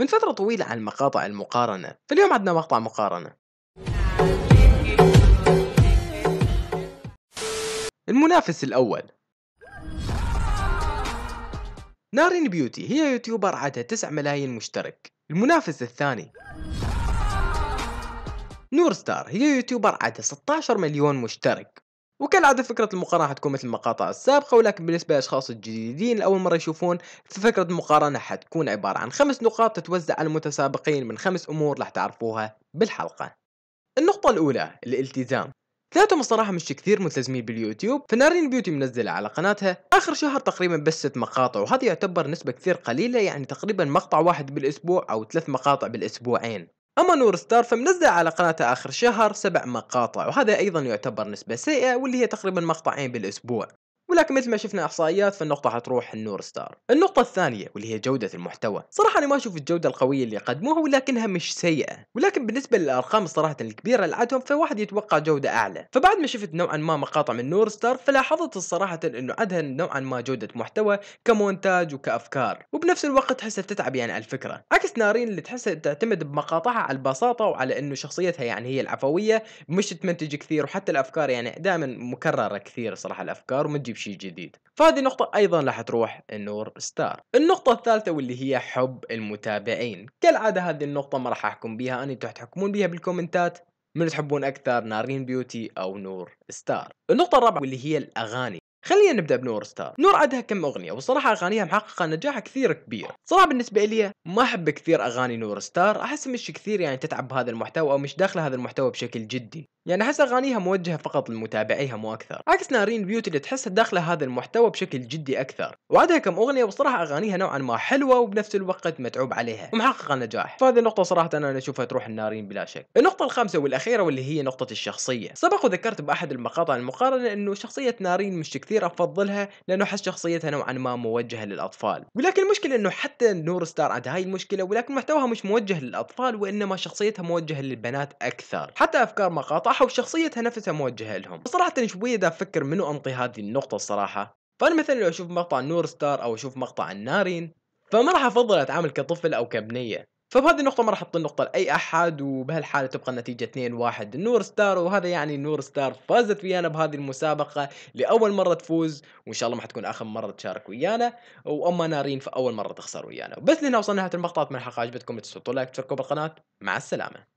من فترة طويلة عن مقاطع المقارنة فاليوم عندنا مقطع مقارنة المنافس الأول نارين بيوتي هي يوتيوبر عادة 9 ملايين مشترك المنافس الثاني نور ستار هي يوتيوبر عادة 16 مليون مشترك وكالعادة فكرة المقارنة حتكون مثل المقاطع السابقة ولكن بالنسبة للأشخاص الجديدين لأول مرة يشوفون فكرة المقارنة حتكون عبارة عن خمس نقاط تتوزع على المتسابقين من خمس أمور راح تعرفوها بالحلقة النقطة الأولى الالتزام ثلاثة الصراحة مش كثير ملتزمين باليوتيوب فنارين بيوتي منزلة على قناتها آخر شهر تقريبا بس ست مقاطع وهذا يعتبر نسبة كثير قليلة يعني تقريبا مقطع واحد بالأسبوع أو ثلاث مقاطع بالأسبوعين اما نور ستار فمنزل على قناته اخر شهر سبع مقاطع وهذا ايضا يعتبر نسبة سيئة واللي هي تقريبا مقطعين بالاسبوع ولكن مثل ما شفنا احصائيات فالنقطة حتروح النور ستار. النقطة الثانية واللي هي جودة المحتوى، صراحة أنا ما أشوف الجودة القوية اللي قدموها ولكنها مش سيئة، ولكن بالنسبة للأرقام الصراحة الكبيرة اللي عندهم فواحد يتوقع جودة أعلى، فبعد ما شفت نوعا ما مقاطع من نور ستار فلاحظت الصراحة إنه عندها نوعا ما جودة محتوى كمونتاج وكأفكار، وبنفس الوقت تحسها تتعب يعني على الفكرة، عكس نارين اللي تحسها تعتمد بمقاطعها على البساطة وعلى إنه شخصيتها يعني هي العفوية مش تمنتج كثير وحتى الأفكار يعني دائما مكررة كثير صراحة الأفكار وما تجيب شيء جديد فهذه نقطة أيضا راح تروح النور ستار النقطة الثالثة واللي هي حب المتابعين كالعادة هذه النقطة ما راح أحكم بها أنتم تحكمون بها بالكومنتات من تحبون أكثر نارين بيوتي أو نور ستار النقطة الرابعة واللي هي الأغاني خلينا نبدا بنور ستار نور عندها كم اغنيه وصراحه اغانيها محققه نجاح كثير كبير صراحه بالنسبه لي ما احب كثير اغاني نور ستار احس مش كثير يعني تتعب بهذا المحتوى او مش داخله هذا المحتوى بشكل جدي يعني احس اغانيها موجهه فقط لمتابعيها مو اكثر عكس نارين بيوتي اللي تحسها داخله هذا المحتوى بشكل جدي اكثر وعندها كم اغنيه وصراحه اغانيها نوعا ما حلوه وبنفس الوقت متعوب عليها ومحققه نجاح فهذه النقطه صراحه انا اشوفها تروح النارين بلا شك النقطه الخامسه والاخيره واللي هي نقطه الشخصيه سبق وذكرت باحد المقاطع المقارنه انه شخصيه نارين مش كثير كثير افضلها لانه احس شخصيتها نوعا ما موجهه للاطفال ولكن المشكله انه حتى نور ستار عندها هاي المشكله ولكن محتواها مش موجه للاطفال وانما شخصيتها موجهه للبنات اكثر حتى افكار مقاطعها وشخصيتها نفسها موجهه لهم صراحه شويه دا افكر منو انطي هذه النقطه الصراحه فانا مثلا لو اشوف مقطع نور ستار او اشوف مقطع النارين فما راح افضل اتعامل كطفل او كبنيه فبهذه النقطة ما راح احط النقطه النقطة لأي أحد وبهالحالة تبقى النتيجة 2-1 نور ستار وهذا يعني نور ستار فازت ويانا بهذه المسابقة لأول مرة تفوز وإن شاء الله ما حتكون آخر مرة تشارك ويانا وأما نارين فأول مرة تخسر ويانا وبس لنا وصلنا نهاية المقطع أتمنى الحلقة عجبتكم لا تنسوا لايك تشتركوا بالقناة مع السلامة